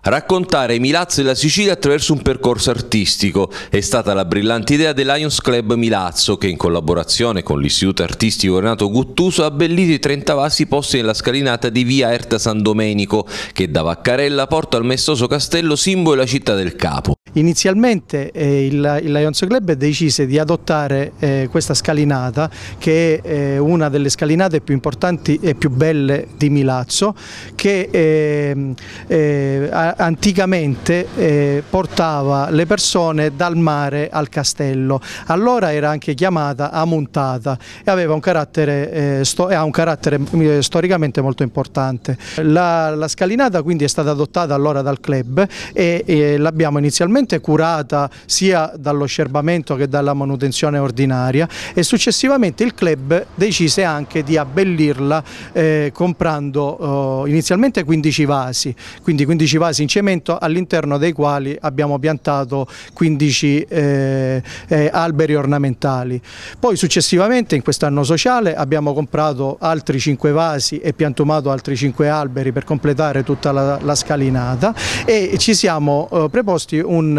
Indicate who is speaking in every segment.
Speaker 1: Raccontare Milazzo e la Sicilia attraverso un percorso artistico è stata la brillante idea del Lions Club Milazzo che in collaborazione con l'Istituto Artistico Renato Guttuso ha abbellito i 30 vasi posti nella scalinata di via Erta San Domenico che da Vaccarella porta al mestoso castello simbolo della città del capo.
Speaker 2: Inizialmente eh, il, il Lions Club decise di adottare eh, questa scalinata che è eh, una delle scalinate più importanti e più belle di Milazzo che ehm, eh, anticamente eh, portava le persone dal mare al castello. Allora era anche chiamata Amuntata e aveva un carattere, ha un carattere storicamente molto importante. La, la scalinata quindi è stata adottata allora dal club e, e l'abbiamo inizialmente sicuramente curata sia dallo scerbamento che dalla manutenzione ordinaria e successivamente il club decise anche di abbellirla eh, comprando eh, inizialmente 15 vasi, quindi 15 vasi in cemento all'interno dei quali abbiamo piantato 15 eh, eh, alberi ornamentali. Poi successivamente in quest'anno sociale abbiamo comprato altri 5 vasi e piantumato altri 5 alberi per completare tutta la, la scalinata e ci siamo eh, preposti un un,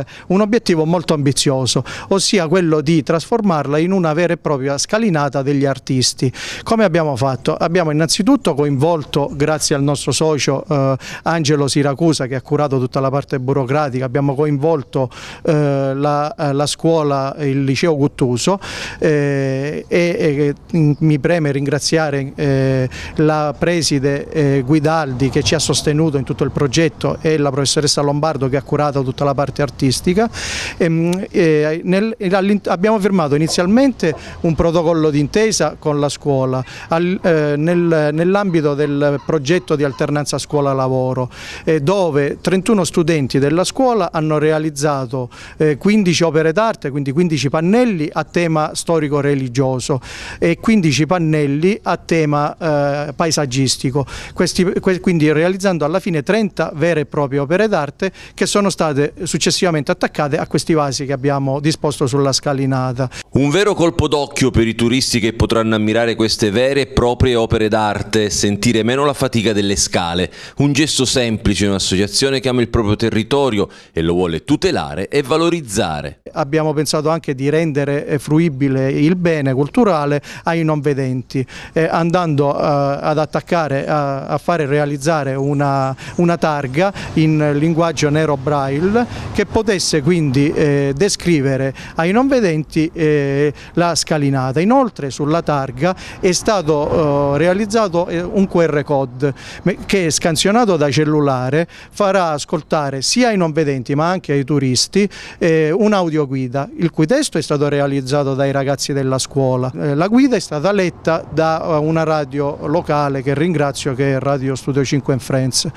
Speaker 2: eh, un obiettivo molto ambizioso, ossia quello di trasformarla in una vera e propria scalinata degli artisti. Come abbiamo fatto? Abbiamo innanzitutto coinvolto, grazie al nostro socio eh, Angelo Siracusa che ha curato tutta la parte burocratica, abbiamo coinvolto eh, la, eh, la, scuola, il liceo Guttuso eh, e, e, mm, mi preme ringraziare eh, la preside Guidaldi che ci ha sostenuto in tutto il progetto e la professoressa Lombardo che ha curato tutta la la parte artistica. E, ehm, e eh, nel, abbiamo firmato inizialmente un protocollo d'intesa con la scuola al, eh, nel, nell'ambito del progetto di alternanza scuola-lavoro eh, dove 31 studenti della scuola hanno realizzato eh, 15 opere d'arte, quindi 15 pannelli a tema storico-religioso e 15 pannelli a tema eh, paesaggistico, Questi, quindi realizzando alla fine 30 vere e proprie opere d'arte che sono state successivamente attaccate a questi vasi che abbiamo disposto sulla scalinata.
Speaker 1: Un vero colpo d'occhio per i turisti che potranno ammirare queste vere e proprie opere d'arte e sentire meno la fatica delle scale. Un gesto semplice, un'associazione che ama il proprio territorio e lo vuole tutelare e valorizzare.
Speaker 2: Abbiamo pensato anche di rendere eh, fruibile il bene culturale ai non vedenti, eh, andando eh, ad attaccare, a, a fare realizzare una, una targa in linguaggio nero braille che potesse quindi eh, descrivere ai non vedenti eh, la scalinata. Inoltre sulla targa è stato eh, realizzato eh, un QR code che scansionato da cellulare farà ascoltare sia ai non vedenti ma anche ai turisti eh, un'audioguida il cui testo è stato realizzato dai ragazzi della scuola. Eh, la guida è stata letta da una radio locale che ringrazio che è Radio Studio 5 in France.